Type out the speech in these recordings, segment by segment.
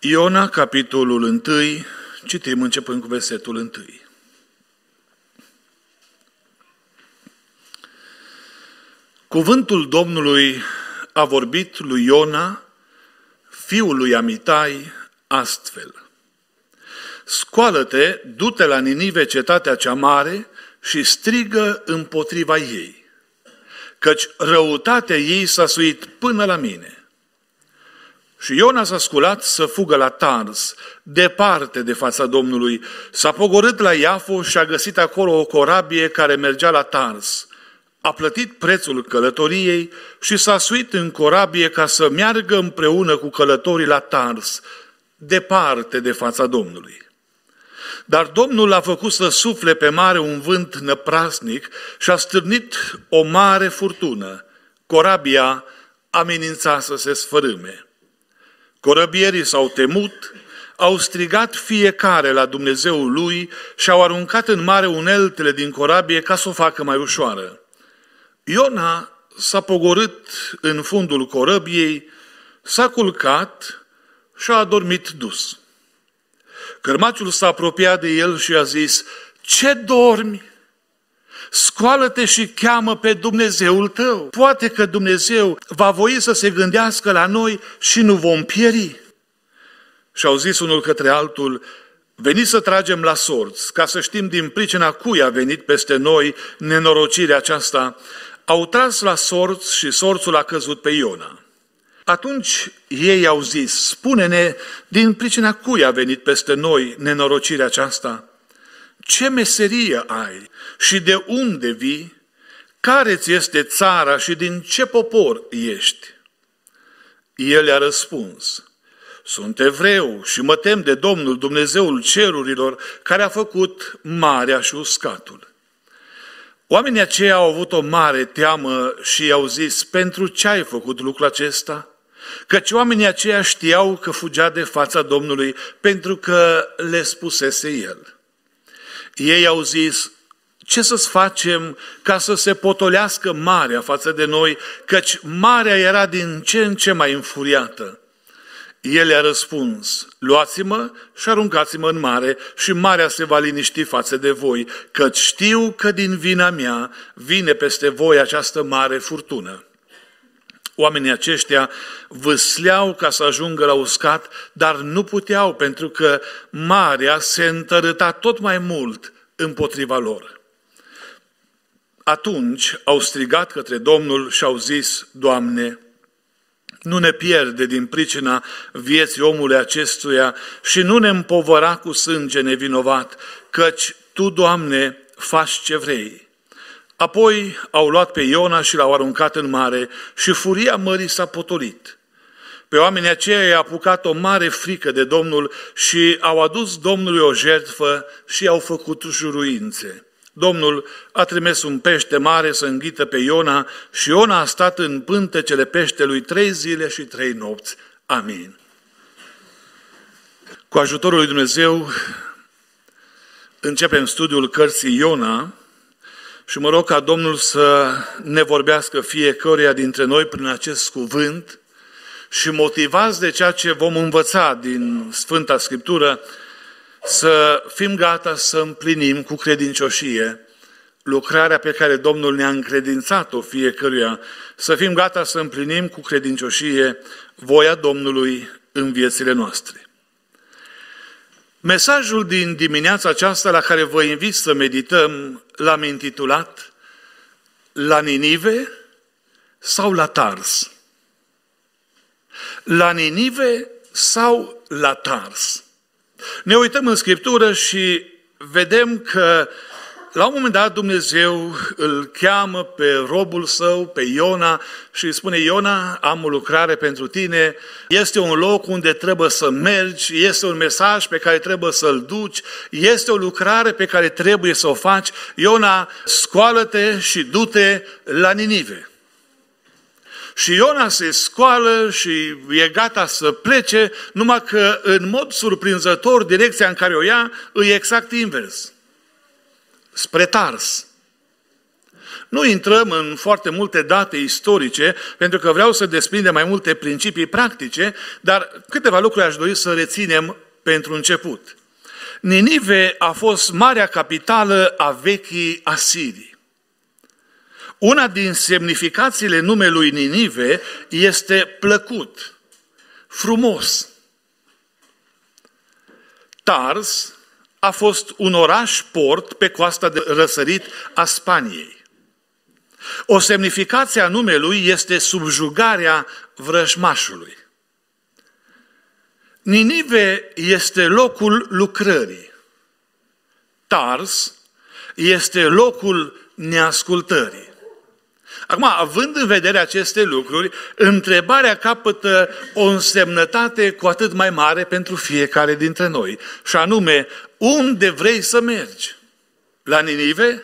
Iona, capitolul 1, citim începând cu versetul 1. Cuvântul Domnului a vorbit lui Iona, fiul lui Amitai, astfel. Scoală-te, du-te la Ninive, cetatea cea mare, și strigă împotriva ei, căci răutatea ei s-a suit până la mine și Iona s-a sculat să fugă la Tars, departe de fața Domnului. S-a pogorât la Iafo și a găsit acolo o corabie care mergea la Tars. A plătit prețul călătoriei și s-a suit în corabie ca să meargă împreună cu călătorii la Tars, departe de fața Domnului. Dar Domnul a făcut să sufle pe mare un vânt năprasnic și a stârnit o mare furtună. Corabia amenința să se sfărâme. Corăbierii s-au temut, au strigat fiecare la Dumnezeul lui și au aruncat în mare uneltele din corabie ca să o facă mai ușoară. Iona s-a pogorât în fundul corăbiei, s-a culcat și a adormit dus. Cărmaciul s-a apropiat de el și a zis, Ce dormi? Scoală-te și cheamă pe Dumnezeul tău. Poate că Dumnezeu va voi să se gândească la noi și nu vom pieri. Și au zis unul către altul, veniți să tragem la sorți, ca să știm din pricina cui a venit peste noi nenorocirea aceasta. Au tras la sorți și sorțul a căzut pe Iona. Atunci ei au zis, spune-ne din pricina cui a venit peste noi nenorocirea aceasta ce meserie ai și de unde vii, care ți este țara și din ce popor ești? El a răspuns, sunt evreu și mă tem de Domnul Dumnezeul cerurilor care a făcut marea și uscatul. Oamenii aceia au avut o mare teamă și i-au zis, pentru ce ai făcut lucrul acesta? Căci oamenii aceia știau că fugea de fața Domnului pentru că le spusese el. Ei au zis, ce să-ți facem ca să se potolească marea față de noi, căci marea era din ce în ce mai înfuriată. El a răspuns, luați-mă și aruncați-mă în mare și marea se va liniști față de voi, căci știu că din vina mea vine peste voi această mare furtună. Oamenii aceștia vâsleau ca să ajungă la uscat, dar nu puteau pentru că marea se întărâta tot mai mult împotriva lor. Atunci au strigat către Domnul și au zis, Doamne, nu ne pierde din pricina vieții omului acestuia și nu ne împovăra cu sânge nevinovat, căci Tu, Doamne, faci ce vrei. Apoi au luat pe Iona și l-au aruncat în mare și furia mării s-a potolit. Pe oamenii aceia i-a apucat o mare frică de Domnul și au adus Domnului o jertfă și au făcut juruințe. Domnul a trimis un pește mare să înghită pe Iona și Iona a stat în pântecele peștelui trei zile și trei nopți. Amin. Cu ajutorul lui Dumnezeu începem studiul cărții Iona, și mă rog ca Domnul să ne vorbească fiecăruia dintre noi prin acest cuvânt și motivați de ceea ce vom învăța din Sfânta Scriptură, să fim gata să împlinim cu credincioșie lucrarea pe care Domnul ne-a încredințat-o fiecăruia, să fim gata să împlinim cu credincioșie voia Domnului în viețile noastre. Mesajul din dimineața aceasta la care vă invit să medităm l-am intitulat La Ninive sau la Tars? La Ninive sau la Tars? Ne uităm în Scriptură și vedem că la un moment dat Dumnezeu îl cheamă pe robul său, pe Iona, și îi spune, Iona, am o lucrare pentru tine, este un loc unde trebuie să mergi, este un mesaj pe care trebuie să-l duci, este o lucrare pe care trebuie să o faci. Iona, scoală-te și du-te la Ninive. Și Iona se scoală și e gata să plece, numai că în mod surprinzător direcția în care o ia e exact invers spre Tars. Nu intrăm în foarte multe date istorice, pentru că vreau să desprindem mai multe principii practice, dar câteva lucruri aș dori să reținem pentru început. Ninive a fost marea capitală a vechii Asirii. Una din semnificațiile numelui Ninive este plăcut, frumos. Tars a fost un oraș port pe coasta de răsărit a Spaniei. O semnificație a numelui este subjugarea vrăjmașului. Ninive este locul lucrării. Tars este locul neascultării. Acum, având în vedere aceste lucruri, întrebarea capătă o însemnătate cu atât mai mare pentru fiecare dintre noi. Și anume, unde vrei să mergi? La Ninive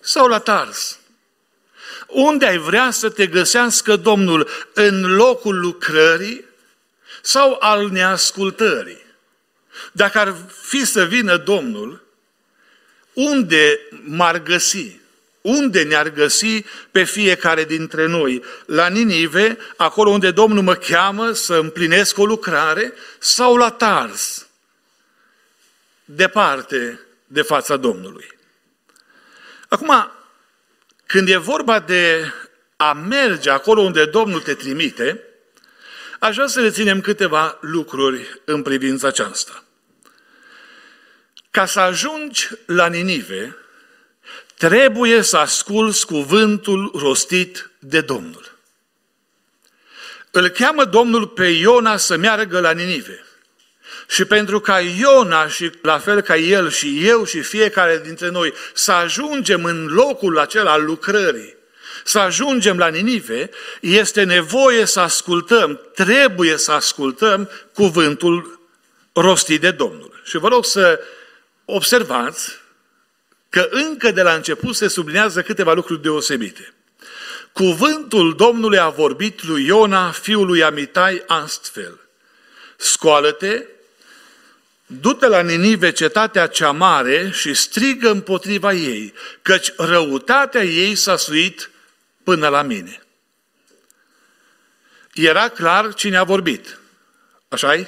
sau la Tars? Unde ai vrea să te găsească Domnul? În locul lucrării sau al neascultării? Dacă ar fi să vină Domnul, unde m-ar găsi? Unde ne-ar găsi pe fiecare dintre noi? La Ninive, acolo unde Domnul mă cheamă să împlinesc o lucrare, sau la Tars? departe de fața Domnului. Acum, când e vorba de a merge acolo unde Domnul te trimite, aș vrea să reținem câteva lucruri în privința aceasta. Ca să ajungi la Ninive, trebuie să asculți cuvântul rostit de Domnul. Îl cheamă Domnul pe Iona să meargă la Ninive. Și pentru ca Iona și la fel ca el și eu și fiecare dintre noi să ajungem în locul acela al lucrării, să ajungem la Ninive, este nevoie să ascultăm, trebuie să ascultăm cuvântul rostit de Domnul. Și vă rog să observați că încă de la început se sublinează câteva lucruri deosebite. Cuvântul Domnului a vorbit lui Iona, fiul lui Amitai, astfel. Scoală-te, Du-te la Ninive, cetatea cea mare, și strigă împotriva ei, căci răutatea ei s-a suit până la mine. Era clar cine a vorbit. așa -i?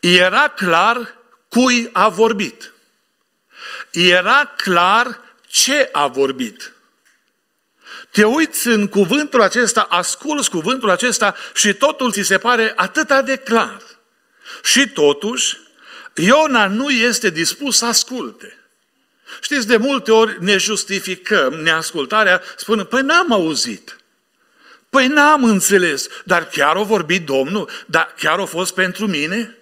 Era clar cui a vorbit. Era clar ce a vorbit. Te uiți în cuvântul acesta, asculți cuvântul acesta și totul ți se pare atât de clar. Și totuși, Iona nu este dispus să asculte. Știți, de multe ori ne justificăm neascultarea spunând, păi n-am auzit. Păi n-am înțeles, dar chiar o vorbit Domnul? Dar chiar o fost pentru mine?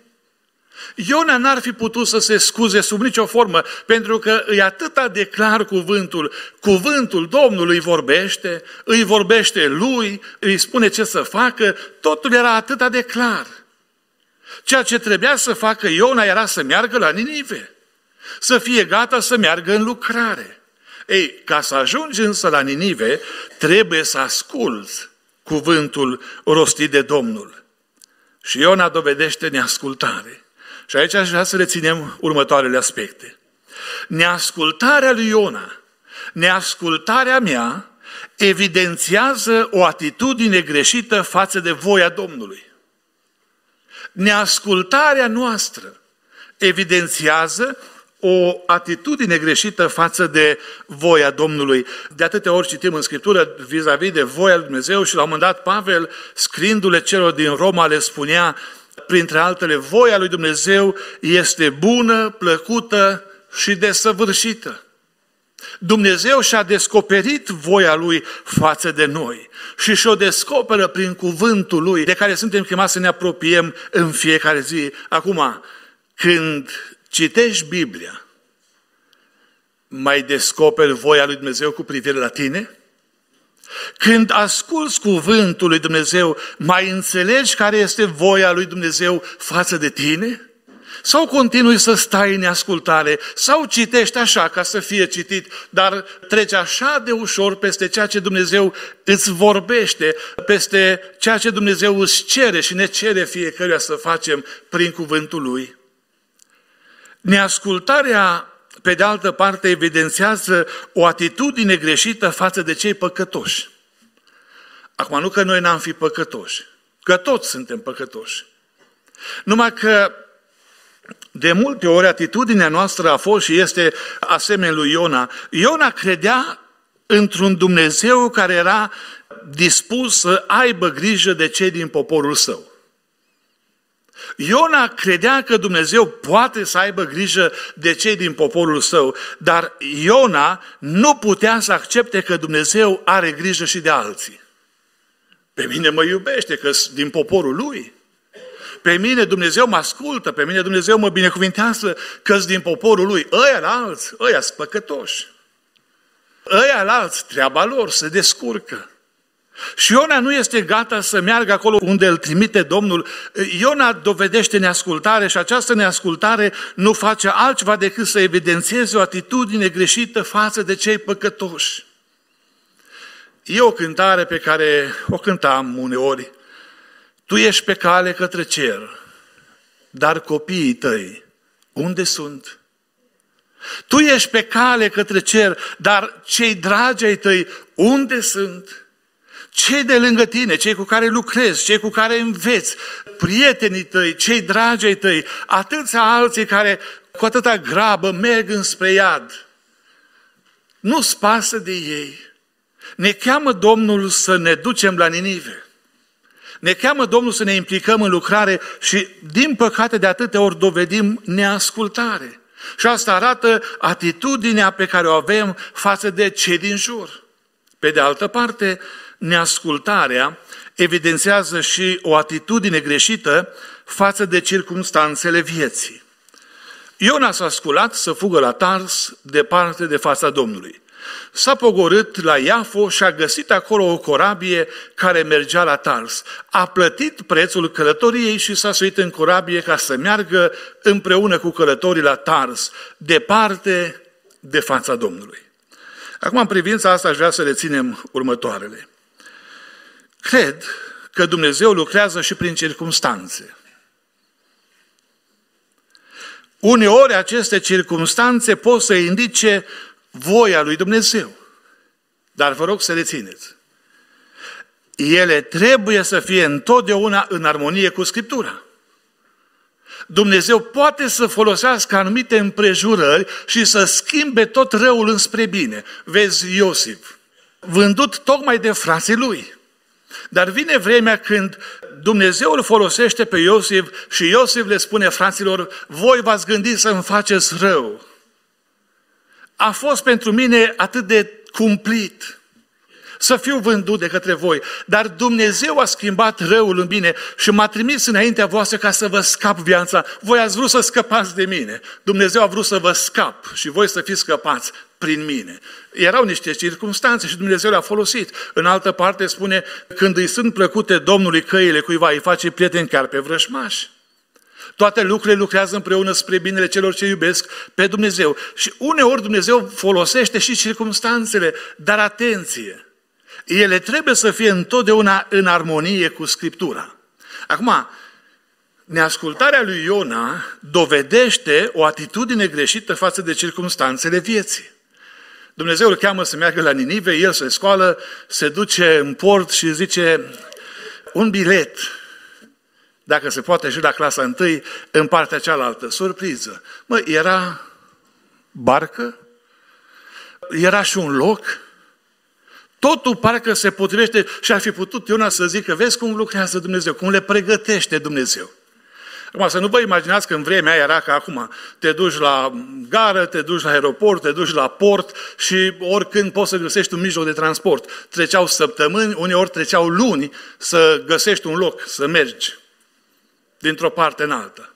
Iona n-ar fi putut să se scuze sub nicio formă, pentru că îi atâta de clar cuvântul. Cuvântul Domnului vorbește, îi vorbește lui, îi spune ce să facă, totul era atâta de clar. Ceea ce trebuia să facă Iona era să meargă la Ninive, să fie gata să meargă în lucrare. Ei, ca să ajungi însă la Ninive, trebuie să asculți cuvântul rostit de Domnul. Și Iona dovedește neascultare. Și aici aș vrea să reținem următoarele aspecte. Neascultarea lui Iona, neascultarea mea, evidențiază o atitudine greșită față de voia Domnului. Neascultarea noastră evidențiază o atitudine greșită față de voia Domnului. De atâtea ori citim în Scriptură vis-a-vis de voia lui Dumnezeu și la un moment dat Pavel, scriindu-le celor din Roma, le spunea, printre altele, voia lui Dumnezeu este bună, plăcută și desăvârșită. Dumnezeu și-a descoperit voia Lui față de noi și și-o descoperă prin cuvântul Lui, de care suntem chemați să ne apropiem în fiecare zi. Acum, când citești Biblia, mai descoperi voia Lui Dumnezeu cu privire la tine? Când asculți cuvântul lui Dumnezeu, mai înțelegi care este voia lui Dumnezeu față de tine? Sau continui să stai în ascultare, sau citești așa ca să fie citit, dar treci așa de ușor peste ceea ce Dumnezeu îți vorbește, peste ceea ce Dumnezeu îți cere și ne cere fiecăruia să facem prin cuvântul Lui. Neascultarea, pe de altă parte, evidențiază o atitudine greșită față de cei păcătoși. Acum, nu că noi n-am fi păcătoși, că toți suntem păcătoși. Numai că de multe ori atitudinea noastră a fost și este asemenea lui Iona. Iona credea într-un Dumnezeu care era dispus să aibă grijă de cei din poporul său. Iona credea că Dumnezeu poate să aibă grijă de cei din poporul său, dar Iona nu putea să accepte că Dumnezeu are grijă și de alții. Pe mine mă iubește că din poporul lui. Pe mine Dumnezeu mă ascultă, pe mine Dumnezeu mă binecuvintează că din poporul lui. Ăia la alți, ăia spăcătoși. Ăia la alți, treaba lor, se descurcă. Și Iona nu este gata să meargă acolo unde îl trimite Domnul. Iona dovedește neascultare și această neascultare nu face altceva decât să evidențieze o atitudine greșită față de cei păcătoși. E o cântare pe care o cântam uneori tu ești pe cale către cer, dar copiii tăi unde sunt? Tu ești pe cale către cer, dar cei dragi ai tăi unde sunt? Cei de lângă tine, cei cu care lucrezi, cei cu care înveți, prietenii tăi, cei dragi ai tăi, atâția alții care cu atâta grabă merg înspre iad. Nu-ți de ei. Ne cheamă Domnul să ne ducem la Ninive. Ne cheamă Domnul să ne implicăm în lucrare și, din păcate, de atâtea ori dovedim neascultare. Și asta arată atitudinea pe care o avem față de cei din jur. Pe de altă parte, neascultarea evidențează și o atitudine greșită față de circumstanțele vieții. Iona s-a sculat să fugă la Tars, departe de fața Domnului. S-a pogorât la Iafo și a găsit acolo o corabie care mergea la Tars. A plătit prețul călătoriei și s-a suit în corabie ca să meargă împreună cu călătorii la Tars, departe de fața Domnului. Acum, în privința asta, aș vrea să reținem următoarele. Cred că Dumnezeu lucrează și prin circunstanțe. Uneori aceste circunstanțe pot să indice voia lui Dumnezeu. Dar vă rog să rețineți. Ele trebuie să fie întotdeauna în armonie cu Scriptura. Dumnezeu poate să folosească anumite împrejurări și să schimbe tot răul înspre bine. Vezi Iosif, vândut tocmai de frații lui. Dar vine vremea când Dumnezeu îl folosește pe Iosif și Iosif le spune fraților, voi v-ați gândit să-mi faceți rău a fost pentru mine atât de cumplit să fiu vândut de către voi. Dar Dumnezeu a schimbat răul în bine și m-a trimis înaintea voastră ca să vă scap viața. Voi ați vrut să scăpați de mine. Dumnezeu a vrut să vă scap și voi să fiți scăpați prin mine. Erau niște circunstanțe și Dumnezeu le-a folosit. În altă parte spune, când îi sunt plăcute Domnului căile cuiva, îi face prieteni chiar pe vrășmași. Toate lucrurile lucrează împreună spre binele celor ce iubesc pe Dumnezeu. Și uneori Dumnezeu folosește și circumstanțele, dar atenție! Ele trebuie să fie întotdeauna în armonie cu Scriptura. Acum, neascultarea lui Iona dovedește o atitudine greșită față de circumstanțele vieții. Dumnezeu îl cheamă să meargă la Ninive, el se scoală, se duce în port și zice un bilet dacă se poate și la clasa 1, în partea cealaltă. Surpriză! Mă, era barcă, era și un loc, Totul parcă se potrivește și ar fi putut Iona să zică, vezi cum lucrează Dumnezeu, cum le pregătește Dumnezeu. Acum, să nu vă imaginați că în vremea era ca acum, te duci la gară, te duci la aeroport, te duci la port și oricând poți să găsești un mijloc de transport. Treceau săptămâni, uneori treceau luni să găsești un loc, să mergi dintr-o parte în alta.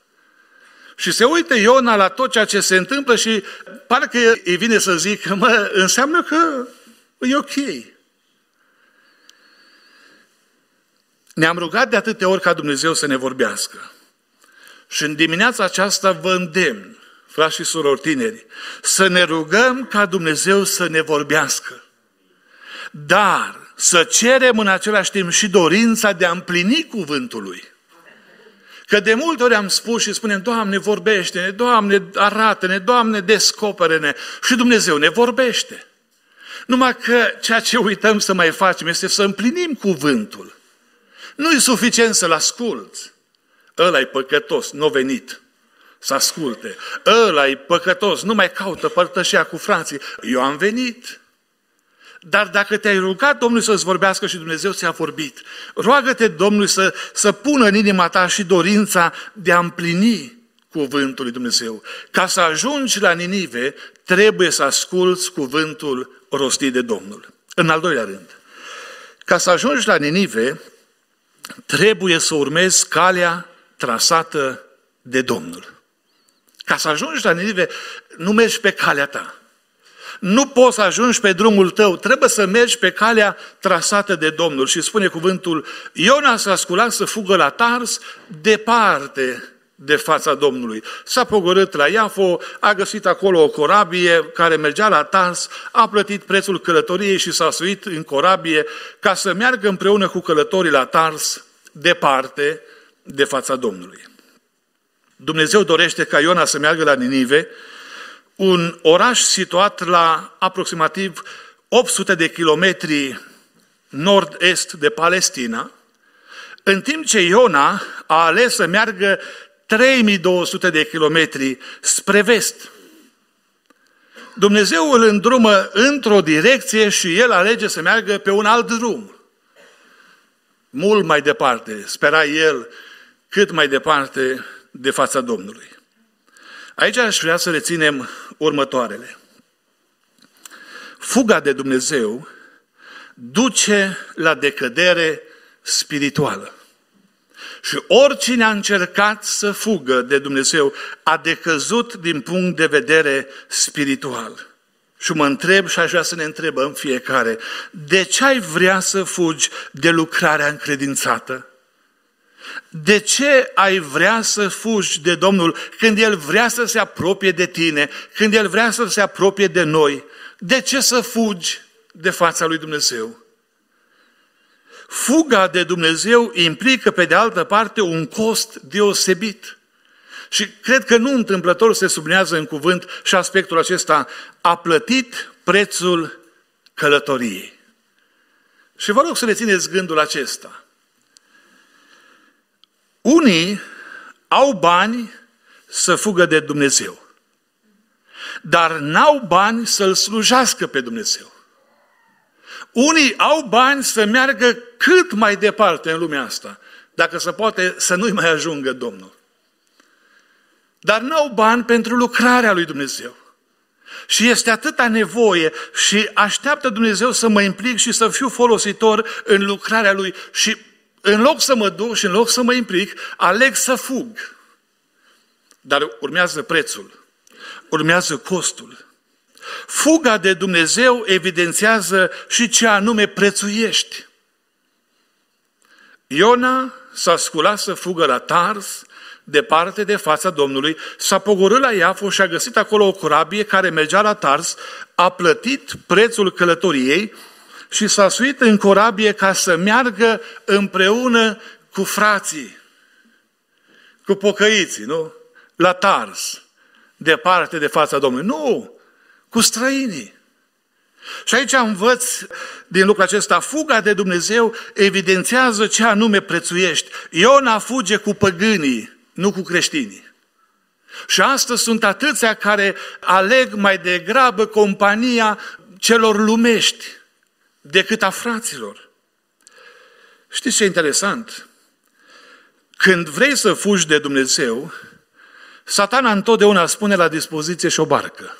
Și se uită Iona la tot ceea ce se întâmplă și parcă îi vine să zică, mă, înseamnă că e ok. Ne-am rugat de atâtea ori ca Dumnezeu să ne vorbească. Și în dimineața aceasta vă îndemn, frați și surori tineri, să ne rugăm ca Dumnezeu să ne vorbească. Dar să cerem în același timp și dorința de a împlini cuvântul Lui. Că de multe ori am spus și spunem, Doamne, vorbește-ne, Doamne, arată-ne, Doamne, descoperă-ne. Și Dumnezeu ne vorbește. Numai că ceea ce uităm să mai facem este să împlinim cuvântul. Nu e suficient să-l ascult. ăla e păcătos, nu n-o venit să asculte. ăla e păcătos, nu mai caută părtășia cu frații. Eu am venit. Dar dacă te-ai rugat Domnul să-ți vorbească și Dumnezeu ți-a vorbit, roagă-te Domnul să, să pună în inima ta și dorința de a împlini cuvântul lui Dumnezeu. Ca să ajungi la Ninive, trebuie să asculți cuvântul rostit de Domnul. În al doilea rând, ca să ajungi la Ninive, trebuie să urmezi calea trasată de Domnul. Ca să ajungi la Ninive, nu mergi pe calea ta. Nu poți să ajungi pe drumul tău, trebuie să mergi pe calea trasată de Domnul. Și spune cuvântul, Iona s-a sculat să fugă la Tars, departe de fața Domnului. S-a pogorât la Iafo, a găsit acolo o corabie care mergea la Tars, a plătit prețul călătoriei și s-a suit în corabie ca să meargă împreună cu călătorii la Tars, departe de fața Domnului. Dumnezeu dorește ca Iona să meargă la Ninive, un oraș situat la aproximativ 800 de kilometri nord-est de Palestina, în timp ce Iona a ales să meargă 3200 de kilometri spre vest. Dumnezeu îl îndrumă într-o direcție și el alege să meargă pe un alt drum. Mult mai departe, spera el, cât mai departe de fața Domnului. Aici aș vrea să reținem următoarele. Fuga de Dumnezeu duce la decădere spirituală. Și oricine a încercat să fugă de Dumnezeu a decăzut din punct de vedere spiritual. Și mă întreb și aș vrea să ne întrebăm fiecare, de ce ai vrea să fugi de lucrarea încredințată? De ce ai vrea să fugi de Domnul când El vrea să se apropie de tine, când El vrea să se apropie de noi? De ce să fugi de fața lui Dumnezeu? Fuga de Dumnezeu implică, pe de altă parte, un cost deosebit. Și cred că nu întâmplător se sublinează în cuvânt și aspectul acesta. A plătit prețul călătoriei. Și vă rog să rețineți gândul acesta – unii au bani să fugă de Dumnezeu, dar n-au bani să-L slujească pe Dumnezeu. Unii au bani să meargă cât mai departe în lumea asta, dacă se poate să nu-i mai ajungă Domnul. Dar n-au bani pentru lucrarea lui Dumnezeu. Și este atâta nevoie și așteaptă Dumnezeu să mă implic și să fiu folositor în lucrarea Lui și în loc să mă duc și în loc să mă implic, aleg să fug. Dar urmează prețul, urmează costul. Fuga de Dumnezeu evidențiază și ce anume prețuiești. Iona s-a sculat să fugă la Tars, departe de fața Domnului, s-a pogorât la Iafo și a găsit acolo o corabie care mergea la Tars, a plătit prețul călătoriei, și s-a suit în corabie ca să meargă împreună cu frații, cu pocăiții, nu? La Tars, departe de fața Domnului. Nu! Cu străinii. Și aici învăț din lucrul acesta, fuga de Dumnezeu evidențează ce anume prețuiești. Iona fuge cu păgânii, nu cu creștinii. Și astăzi sunt atâția care aleg mai degrabă compania celor lumești decât a fraților. Știți ce e interesant? Când vrei să fugi de Dumnezeu, satana întotdeauna spune la dispoziție și o barcă.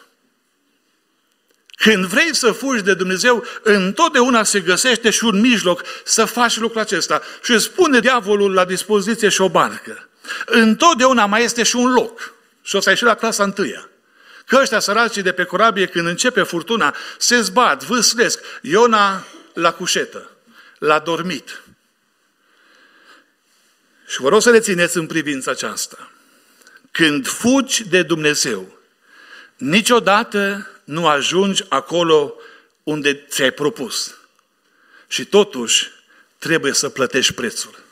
Când vrei să fugi de Dumnezeu, întotdeauna se găsește și un mijloc să faci lucrul acesta. Și îți spune diavolul la dispoziție și o barcă. Întotdeauna mai este și un loc. Și o să ai și la clasa întâia. Că ăștia săracii de pe corabie, când începe furtuna, se zbat, vâslesc. Iona la cușetă, l-a dormit. Și vă rog să rețineți în privința aceasta. Când fugi de Dumnezeu, niciodată nu ajungi acolo unde ți-ai propus. Și totuși, trebuie să plătești prețul.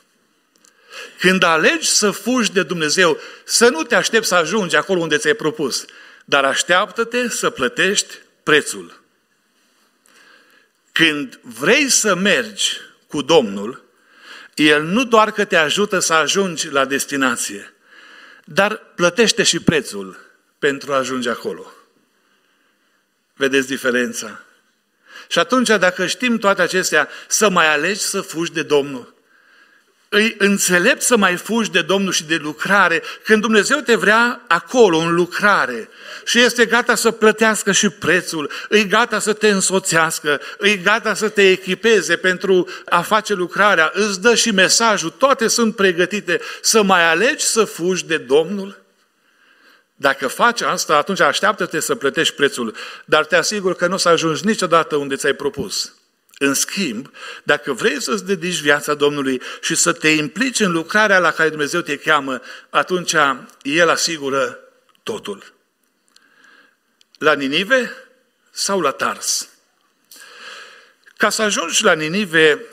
Când alegi să fugi de Dumnezeu, să nu te aștepți să ajungi acolo unde ți-ai propus, dar așteaptă-te să plătești prețul. Când vrei să mergi cu Domnul, El nu doar că te ajută să ajungi la destinație, dar plătește și prețul pentru a ajunge acolo. Vedeți diferența? Și atunci, dacă știm toate acestea, să mai alegi să fugi de Domnul îi înțelept să mai fugi de Domnul și de lucrare, când Dumnezeu te vrea acolo, în lucrare. Și este gata să plătească și prețul, îi gata să te însoțească, îi gata să te echipeze pentru a face lucrarea, îți dă și mesajul, toate sunt pregătite să mai alegi să fugi de Domnul? Dacă faci asta, atunci așteaptă-te să plătești prețul, dar te asigur că nu o să ajungi niciodată unde ți-ai propus. În schimb, dacă vrei să-ți dedici viața Domnului și să te implici în lucrarea la care Dumnezeu te cheamă, atunci El asigură totul. La Ninive sau la Tars? Ca să ajungi la Ninive,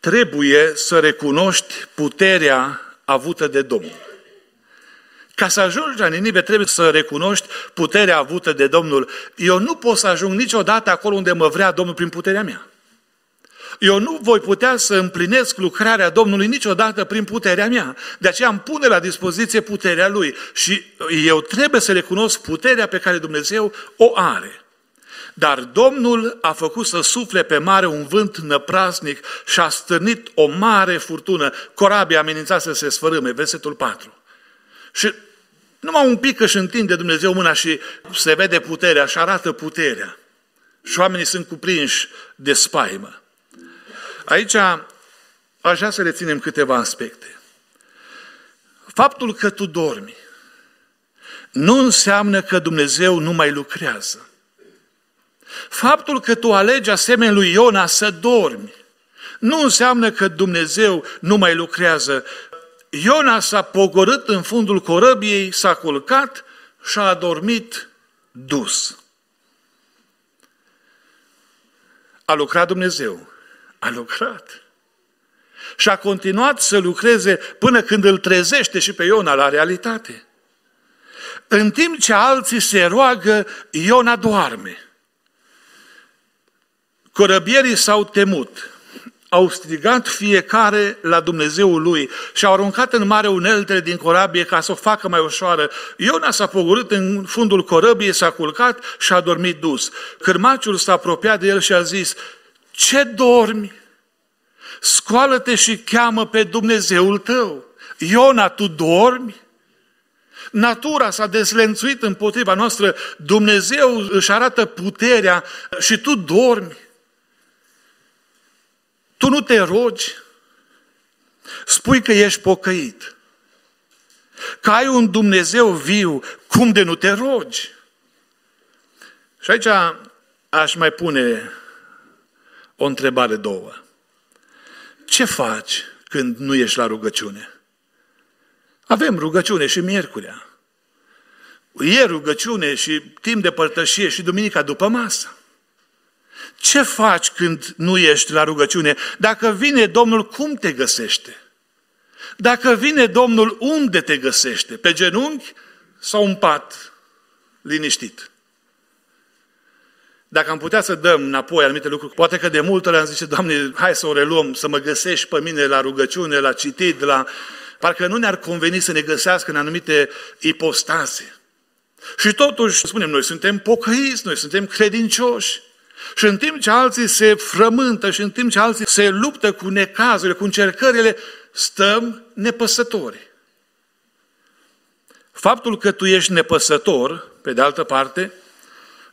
trebuie să recunoști puterea avută de Domnul. Ca să ajungi la Ninive trebuie să recunoști puterea avută de Domnul. Eu nu pot să ajung niciodată acolo unde mă vrea Domnul prin puterea mea. Eu nu voi putea să împlinesc lucrarea Domnului niciodată prin puterea mea. De aceea îmi pune la dispoziție puterea Lui. Și eu trebuie să recunosc puterea pe care Dumnezeu o are. Dar Domnul a făcut să sufle pe mare un vânt năprasnic și a stârnit o mare furtună. Corabia amenința să se sfărâme, versetul 4. Și numai un pic își întinde Dumnezeu mâna și se vede puterea și arată puterea. Și oamenii sunt cuprinși de spaimă. Aici aș vrea să reținem câteva aspecte. Faptul că tu dormi nu înseamnă că Dumnezeu nu mai lucrează. Faptul că tu alegi asemenea lui Iona să dormi nu înseamnă că Dumnezeu nu mai lucrează Iona s-a pogorât în fundul corăbiei, s-a culcat și a adormit dus. A lucrat Dumnezeu. A lucrat. Și a continuat să lucreze până când îl trezește și pe Iona la realitate. În timp ce alții se roagă, Iona doarme. Corăbierii s-au temut au strigat fiecare la Dumnezeul lui și au aruncat în mare uneltele din corabie ca să o facă mai ușoară. Iona s-a pogorât în fundul corabiei, s-a culcat și a dormit dus. Cârmaciul s-a apropiat de el și a zis, ce dormi? Scoală-te și cheamă pe Dumnezeul tău. Iona, tu dormi? Natura s-a deslențuit împotriva noastră, Dumnezeu își arată puterea și tu dormi. Tu nu te rogi, spui că ești pocăit, că ai un Dumnezeu viu, cum de nu te rogi? Și aici aș mai pune o întrebare două. Ce faci când nu ești la rugăciune? Avem rugăciune și miercurea. E rugăciune și timp de părtășie și duminica după masă. Ce faci când nu ești la rugăciune? Dacă vine Domnul, cum te găsește? Dacă vine Domnul, unde te găsește? Pe genunchi sau în pat? Liniștit. Dacă am putea să dăm înapoi anumite lucruri, poate că de multe le-am zis: Doamne, hai să o reluăm, să mă găsești pe mine la rugăciune, la citit, la... Parcă nu ne-ar conveni să ne găsească în anumite ipostaze. Și totuși, spunem, noi suntem pocăiți, noi suntem credincioși. Și în timp ce alții se frământă și în timp ce alții se luptă cu necazurile, cu încercările, stăm nepăsători. Faptul că tu ești nepăsător, pe de altă parte,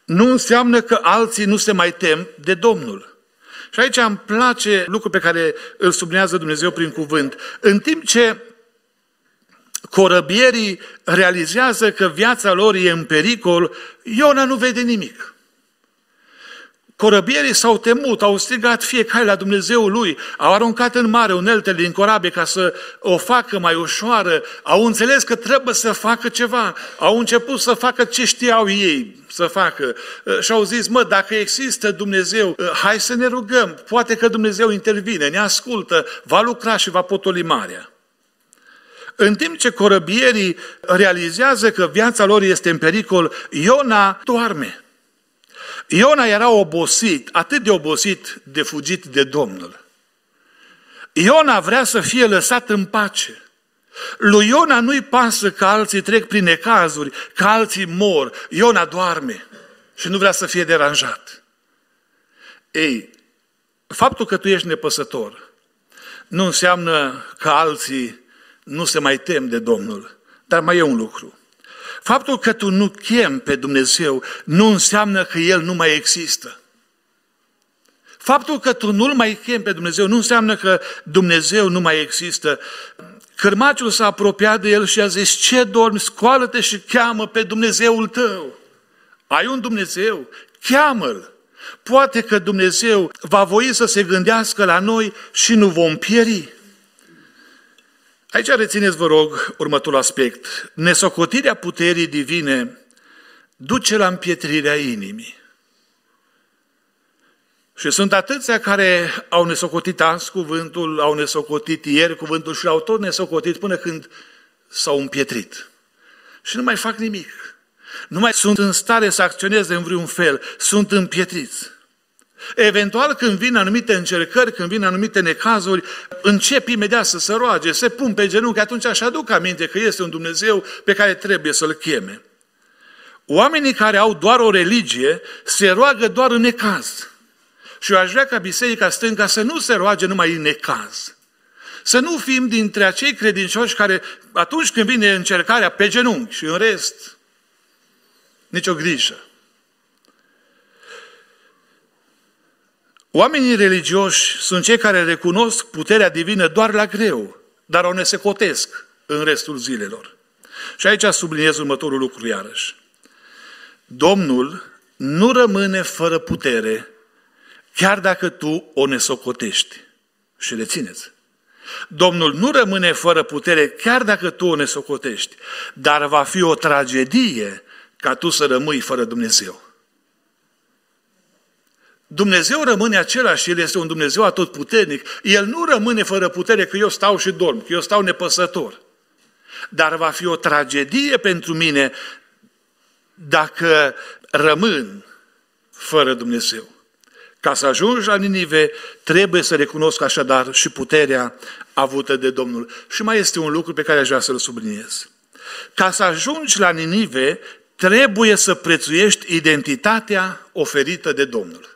nu înseamnă că alții nu se mai tem de Domnul. Și aici îmi place lucrul pe care îl sublinează Dumnezeu prin cuvânt. În timp ce corăbierii realizează că viața lor e în pericol, Iona nu vede nimic. Corăbierii s-au temut, au strigat fiecare la Dumnezeul lui, au aruncat în mare uneltele din corabie ca să o facă mai ușoară, au înțeles că trebuie să facă ceva, au început să facă ce știau ei să facă și au zis, mă, dacă există Dumnezeu, hai să ne rugăm, poate că Dumnezeu intervine, ne ascultă, va lucra și va potoli marea. În timp ce corăbierii realizează că viața lor este în pericol, Iona doarme. Iona era obosit, atât de obosit de fugit de Domnul. Iona vrea să fie lăsat în pace. Lui Iona nu-i pasă că alții trec prin necazuri, că alții mor. Iona doarme și nu vrea să fie deranjat. Ei, faptul că tu ești nepăsător nu înseamnă că alții nu se mai tem de Domnul. Dar mai e un lucru. Faptul că tu nu chem pe Dumnezeu nu înseamnă că El nu mai există. Faptul că tu nu-L mai chem pe Dumnezeu nu înseamnă că Dumnezeu nu mai există. Cărmaciul s-a apropiat de el și a zis, ce dormi, scoală-te și cheamă pe Dumnezeul tău. Ai un Dumnezeu? Cheamă-L. Poate că Dumnezeu va voi să se gândească la noi și nu vom pieri. Aici rețineți, vă rog, următorul aspect. Nesocotirea puterii divine duce la împietrirea inimii. Și sunt atâția care au nesocotit azi cuvântul, au nesocotit ieri cuvântul și l-au tot nesocotit până când s-au împietrit. Și nu mai fac nimic. Nu mai sunt în stare să acționeze în vreun fel. Sunt împietriți. Eventual când vin anumite încercări, când vin anumite necazuri, încep imediat să se roage, se pun pe genunchi, atunci își aduc aminte că este un Dumnezeu pe care trebuie să-L cheme. Oamenii care au doar o religie se roagă doar în necaz. Și eu aș vrea ca Biserica Stânga să nu se roage numai în necaz. Să nu fim dintre acei credincioși care, atunci când vine încercarea, pe genunchi și în rest, nicio grijă. Oamenii religioși sunt cei care recunosc puterea divină doar la greu, dar o nesecotesc în restul zilelor. Și aici subliniez următorul lucru iarăși. Domnul nu rămâne fără putere, chiar dacă tu o nesocotești. Și rețineți. Domnul nu rămâne fără putere, chiar dacă tu o nesocotești, dar va fi o tragedie ca tu să rămâi fără Dumnezeu. Dumnezeu rămâne același, El este un Dumnezeu atotputernic. El nu rămâne fără putere că eu stau și dorm, că eu stau nepăsător. Dar va fi o tragedie pentru mine dacă rămân fără Dumnezeu. Ca să ajungi la Ninive, trebuie să recunosc așadar și puterea avută de Domnul. Și mai este un lucru pe care aș vrea să-l subliniez. Ca să ajungi la Ninive, trebuie să prețuiești identitatea oferită de Domnul.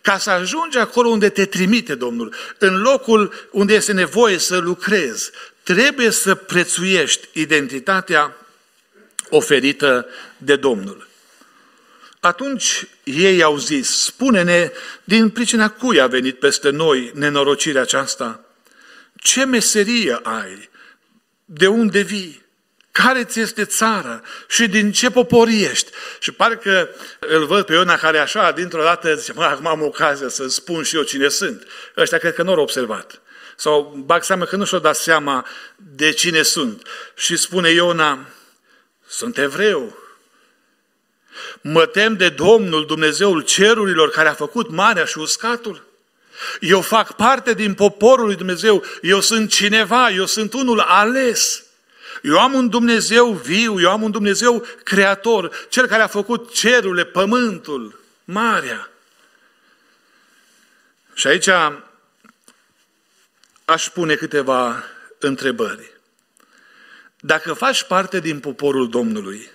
Ca să ajungi acolo unde te trimite Domnul, în locul unde este nevoie să lucrezi, trebuie să prețuiești identitatea oferită de Domnul. Atunci ei au zis, spune-ne din pricina cui a venit peste noi nenorocirea aceasta? Ce meserie ai? De unde vii? care ți este țară și din ce popor ești. Și parcă îl văd pe Iona care așa, dintr-o dată, zice, mă, acum am ocazia să spun și eu cine sunt. Ăștia cred că nu au observat. Sau bag seama că nu și-au dat seama de cine sunt. Și spune Iona, sunt evreu. Mă tem de Domnul, Dumnezeul cerurilor, care a făcut marea și uscatul. Eu fac parte din poporul lui Dumnezeu, eu sunt cineva, eu sunt unul ales. Eu am un Dumnezeu viu, eu am un Dumnezeu creator, cel care a făcut cerurile, pământul, marea. Și aici aș pune câteva întrebări. Dacă faci parte din poporul Domnului,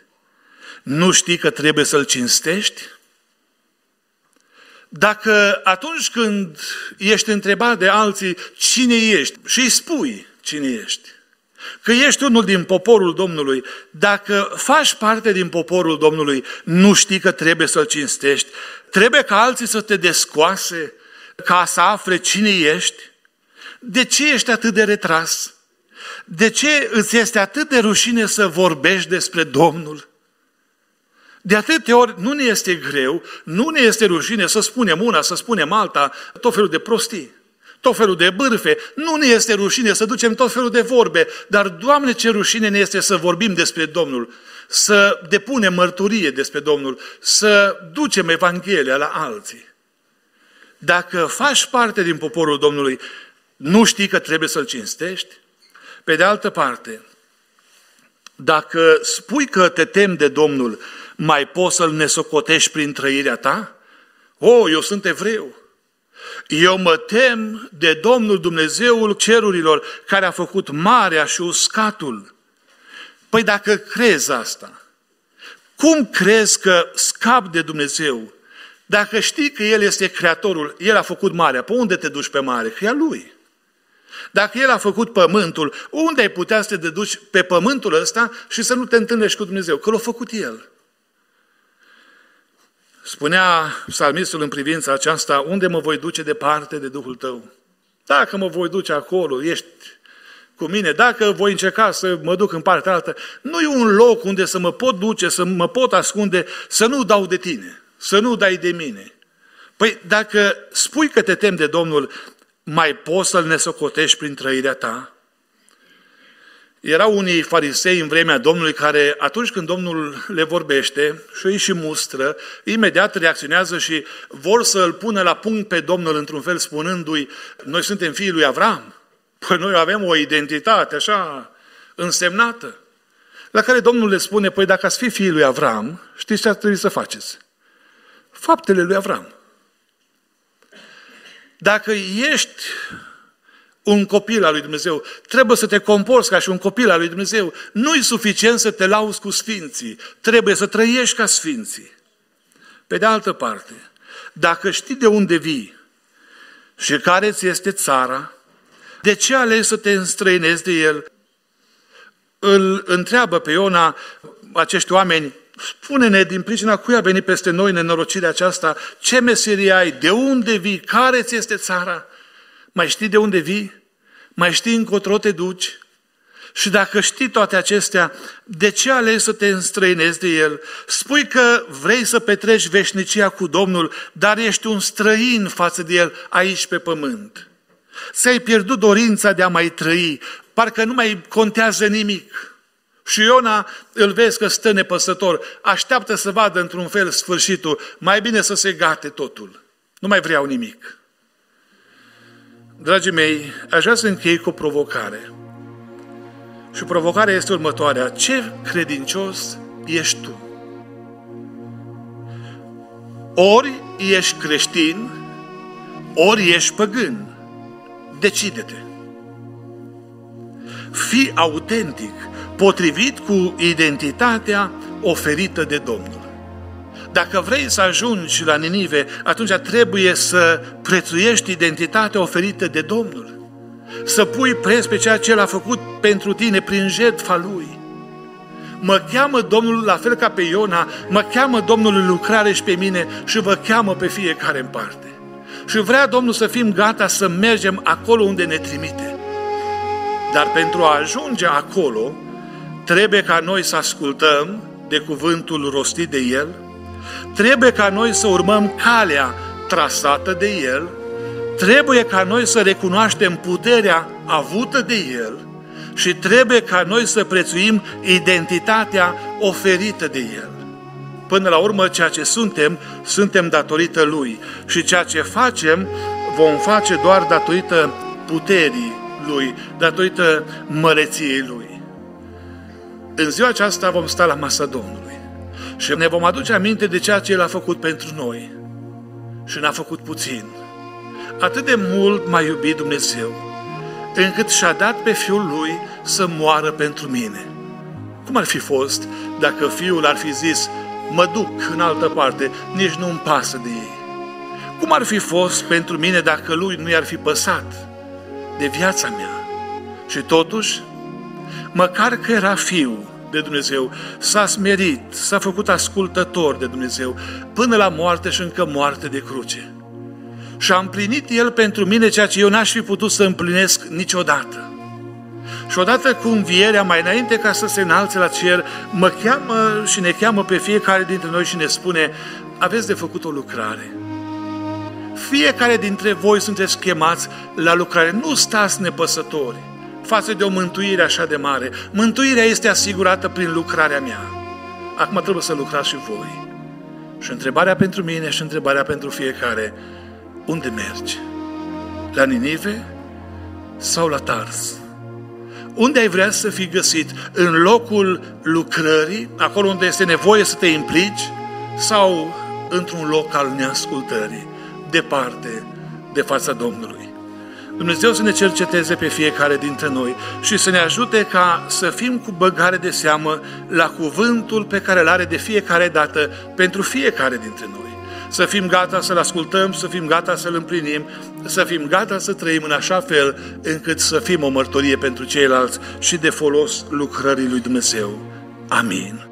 nu știi că trebuie să-L cinstești? Dacă atunci când ești întrebat de alții cine ești și îi spui cine ești, că ești unul din poporul Domnului, dacă faci parte din poporul Domnului, nu știi că trebuie să-L cinstești, trebuie ca alții să te descoase, ca să afle cine ești, de ce ești atât de retras? De ce îți este atât de rușine să vorbești despre Domnul? De atâtea ori nu ne este greu, nu ne este rușine să spunem una, să spunem alta, tot felul de prostii tot felul de bârfe, nu ne este rușine să ducem tot felul de vorbe, dar, Doamne, ce rușine ne este să vorbim despre Domnul, să depunem mărturie despre Domnul, să ducem Evanghelia la alții. Dacă faci parte din poporul Domnului, nu știi că trebuie să-L cinstești? Pe de altă parte, dacă spui că te temi de Domnul, mai poți să-L nesocotești prin trăirea ta? O, oh, eu sunt evreu, eu mă tem de Domnul Dumnezeul cerurilor, care a făcut marea și uscatul. Păi dacă crezi asta, cum crezi că scap de Dumnezeu? Dacă știi că El este Creatorul, El a făcut marea, pe unde te duci pe mare? Că e a Lui. Dacă El a făcut pământul, unde ai putea să te duci pe pământul ăsta și să nu te întâlnești cu Dumnezeu? Că l-a făcut El. Spunea psalmistul în privința aceasta, unde mă voi duce departe de Duhul tău? Dacă mă voi duce acolo, ești cu mine, dacă voi încerca să mă duc în partea altă, nu e un loc unde să mă pot duce, să mă pot ascunde, să nu dau de tine, să nu dai de mine. Păi dacă spui că te tem de Domnul, mai poți să-L nesocotești prin trăirea ta? Erau unii farisei în vremea Domnului care, atunci când Domnul le vorbește și îi și mustră, imediat reacționează și vor să îl pună la punct pe Domnul într-un fel, spunându-i, noi suntem fiii lui Avram, păi noi avem o identitate așa însemnată. La care Domnul le spune, păi dacă ați fi fiii lui Avram, știți ce ar trebui să faceți? Faptele lui Avram. Dacă ești un copil al lui Dumnezeu. Trebuie să te comporți ca și un copil al lui Dumnezeu. nu e suficient să te lauzi cu sfinții. Trebuie să trăiești ca sfinții. Pe de altă parte, dacă știi de unde vii și care ți este țara, de ce alegi să te înstrăinezi de el? Îl întreabă pe Iona acești oameni, spune-ne din pricina cui a venit peste noi nenorocirea aceasta, ce meserie ai, de unde vii, care ți este țara? mai știi de unde vii, mai știi încotro te duci, și dacă știi toate acestea, de ce alegi să te înstrăinezi de El? Spui că vrei să petreci veșnicia cu Domnul, dar ești un străin față de El aici pe pământ. Ți-ai pierdut dorința de a mai trăi, parcă nu mai contează nimic. Și Iona îl vezi că stă nepăsător, așteaptă să vadă într-un fel sfârșitul, mai bine să se gate totul. Nu mai vreau nimic. Dragii mei, aș vrea să închei cu o provocare. Și provocarea este următoarea. Ce credincios ești tu? Ori ești creștin, ori ești păgân. Decide-te. Fii autentic, potrivit cu identitatea oferită de Domnul. Dacă vrei să ajungi la Ninive, atunci trebuie să prețuiești identitatea oferită de Domnul. Să pui preț pe ceea ce l-a făcut pentru tine prin jertfa Lui. Mă cheamă Domnul la fel ca pe Iona, mă cheamă Domnul în lucrare și pe mine și vă cheamă pe fiecare în parte. Și vrea Domnul să fim gata să mergem acolo unde ne trimite. Dar pentru a ajunge acolo, trebuie ca noi să ascultăm de cuvântul rostit de El – Trebuie ca noi să urmăm calea trasată de El, trebuie ca noi să recunoaștem puterea avută de El și trebuie ca noi să prețuim identitatea oferită de El. Până la urmă, ceea ce suntem, suntem datorită Lui și ceea ce facem, vom face doar datorită puterii Lui, datorită măreției Lui. În ziua aceasta vom sta la masă, Domnului și ne vom aduce aminte de ceea ce El a făcut pentru noi. Și n-a făcut puțin. Atât de mult m-a iubit Dumnezeu, încât și-a dat pe Fiul Lui să moară pentru mine. Cum ar fi fost dacă Fiul ar fi zis, mă duc în altă parte, nici nu-mi pasă de ei? Cum ar fi fost pentru mine dacă Lui nu i-ar fi păsat de viața mea? Și totuși, măcar că era Fiul, de Dumnezeu, s-a smerit, s-a făcut ascultător de Dumnezeu, până la moarte și încă moarte de cruce. Și a împlinit El pentru mine ceea ce eu n-aș fi putut să împlinesc niciodată. Și odată cu învierea, mai înainte ca să se înalțe la cer, mă cheamă și ne cheamă pe fiecare dintre noi și ne spune, aveți de făcut o lucrare. Fiecare dintre voi sunteți chemați la lucrare, nu stați nepăsători față de o mântuire așa de mare. Mântuirea este asigurată prin lucrarea mea. Acum trebuie să lucrați și voi. Și întrebarea pentru mine și întrebarea pentru fiecare, unde mergi? La Ninive sau la Tars? Unde ai vrea să fii găsit? În locul lucrării, acolo unde este nevoie să te implici? Sau într-un loc al neascultării, departe de fața Domnului? Dumnezeu să ne cerceteze pe fiecare dintre noi și să ne ajute ca să fim cu băgare de seamă la cuvântul pe care îl are de fiecare dată pentru fiecare dintre noi. Să fim gata să-l ascultăm, să fim gata să-l împlinim, să fim gata să trăim în așa fel încât să fim o mărturie pentru ceilalți și de folos lucrării lui Dumnezeu. Amin.